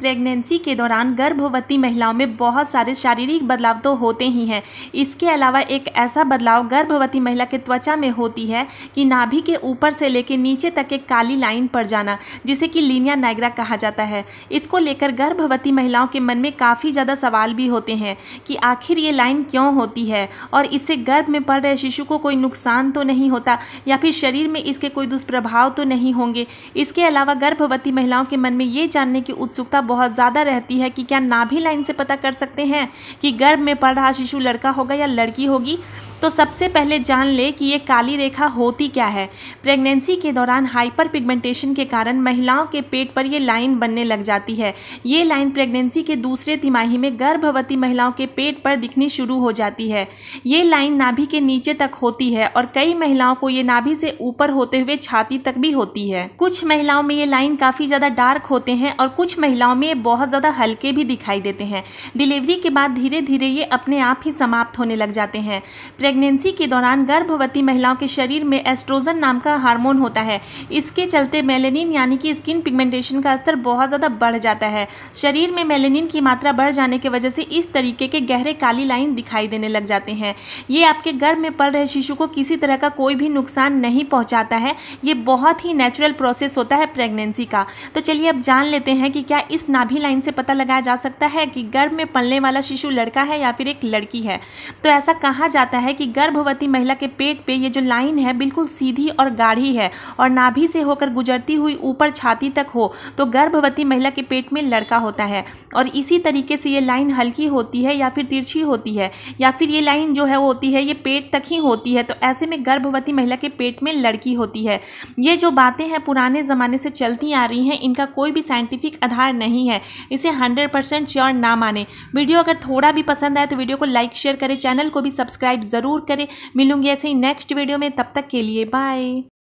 pregnancy के दौरान गर्भवती महिलाओं में बहुत सारे शारीरिक बदलाव तो होते ही हैं इसके अलावा एक ऐसा बदलाव गर्भवती महिला के त्वचा में होती है कि नाभि के ऊपर से लेकर नीचे तक एक काली लाइन पर जाना जिसे कि लीनिया नाइग्रा कहा जाता है इसको लेकर गर्भवती महिलाओं के मन में काफ़ी ज़्यादा सवाल भी होते हैं कि आखिर ये लाइन क्यों होती है और इससे गर्भ में पड़ रहे शिशु को कोई नुकसान तो नहीं होता या फिर शरीर में इसके कोई दुष्प्रभाव तो नहीं होंगे इसके अलावा गर्भवती महिलाओं के मन में ये जानने की उत्सुकता बहुत ज़्यादा रहती है कि क्या नाभि लाइन से पता कर सकते हैं कि गर्भ में पल रहा शिशु लड़का होगा या लड़की होगी तो सबसे पहले जान ले कि ये काली रेखा होती क्या है प्रेगनेंसी के दौरान हाइपर पिगमेंटेशन के कारण महिलाओं के पेट पर यह लाइन बनने लग जाती है ये लाइन प्रेगनेंसी के दूसरे तिमाही में गर्भवती महिलाओं के पेट पर दिखनी शुरू हो जाती है ये लाइन नाभि के नीचे तक होती है और कई महिलाओं को ये नाभि से ऊपर होते हुए छाती तक भी होती है कुछ महिलाओं में ये लाइन काफ़ी ज़्यादा डार्क होते हैं और कुछ महिलाओं में ये बहुत ज़्यादा हल्के भी दिखाई देते हैं डिलीवरी के बाद धीरे धीरे ये अपने आप ही समाप्त होने लग जाते हैं प्रेगनेंसी के दौरान गर्भवती महिलाओं के शरीर में एस्ट्रोजन नाम का हार्मोन होता है इसके चलते मेलेनिन यानी कि स्किन पिगमेंटेशन का स्तर बहुत ज़्यादा बढ़ जाता है शरीर में मेलेनिन की मात्रा बढ़ जाने की वजह से इस तरीके के गहरे काली लाइन दिखाई देने लग जाते हैं ये आपके गर्भ में पड़ रहे शिशु को किसी तरह का कोई भी नुकसान नहीं पहुँचाता है ये बहुत ही नेचुरल प्रोसेस होता है प्रेगनेंसी का तो चलिए अब जान लेते हैं कि क्या इस नाभि लाइन से पता लगाया जा सकता है कि गर्भ में पलने वाला शिशु लड़का है या फिर एक लड़की है तो ऐसा कहा जाता है कि गर्भवती महिला के पेट पे ये जो लाइन है बिल्कुल सीधी और गाढ़ी है और नाभि से होकर गुजरती हुई ऊपर छाती तक हो तो गर्भवती महिला के पेट में लड़का होता है और इसी तरीके से ये लाइन हल्की होती है या फिर तिरछी होती है या फिर ये लाइन जो है होती है ये पेट तक ही होती है तो ऐसे में गर्भवती महिला के पेट में लड़की होती है ये जो बातें हैं पुराने ज़माने से चलती आ रही हैं इनका कोई भी साइंटिफिक आधार नहीं है इसे हंड्रेड परसेंट श्योर ना माने वीडियो अगर थोड़ा भी पसंद आए तो वीडियो को लाइक शेयर करें चैनल को भी सब्सक्राइब ज़रूर ज़रूर करें मिलूंगी ऐसे ही नेक्स्ट वीडियो में तब तक के लिए बाय